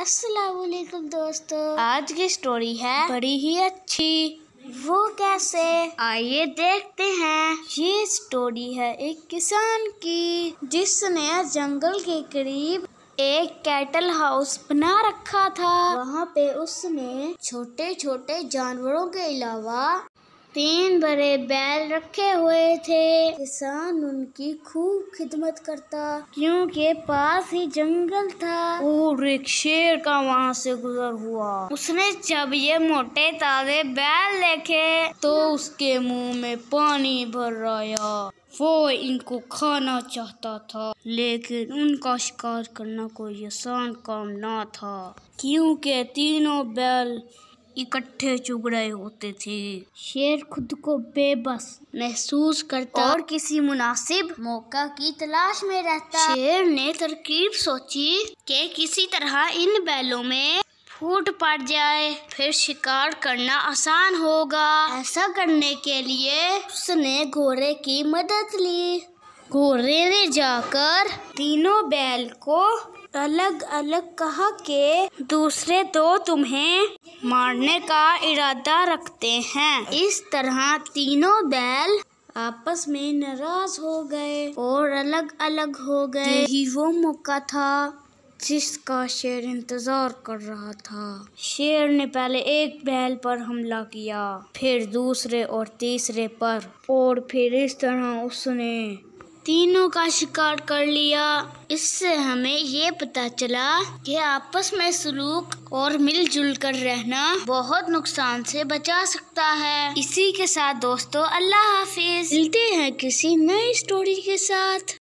असलकुम दोस्तों आज की स्टोरी है बड़ी ही अच्छी वो कैसे आइए देखते हैं ये स्टोरी है एक किसान की जिसने जंगल के करीब एक कैटल हाउस बना रखा था वहाँ पे उसने छोटे छोटे जानवरों के अलावा तीन बड़े बैल रखे हुए थे किसान उनकी खूब खिदमत करता क्योंकि पास ही जंगल था और एक शेर का वहाँ से गुजर हुआ उसने जब ये मोटे ताजे बैल देखे तो उसके मुंह में पानी भर आया वो इनको खाना चाहता था लेकिन उनका शिकार करना कोई आसान काम ना था क्योंकि तीनों बैल इकट्ठे चुग रहे होते थे शेर खुद को बेबस महसूस करता और किसी मुनासिब मौका की तलाश में रहता शेर ने तरकीब सोची के किसी तरह इन बैलों में फूट पड़ जाए फिर शिकार करना आसान होगा ऐसा करने के लिए उसने घोड़े की मदद ली घोड़े ने जाकर तीनों बैल को अलग अलग कहा के दूसरे दो तुम्हें मारने का इरादा रखते हैं इस तरह तीनों बैल आपस में नाराज हो गए और अलग अलग हो गए यही वो मौका था जिसका शेर इंतज़ार कर रहा था शेर ने पहले एक बैल पर हमला किया फिर दूसरे और तीसरे पर और फिर इस तरह उसने तीनों का शिकार कर लिया इससे हमें ये पता चला कि आपस में सलूक और मिलजुल कर रहना बहुत नुकसान से बचा सकता है इसी के साथ दोस्तों अल्लाह हाफिज मिलते हैं किसी नई स्टोरी के साथ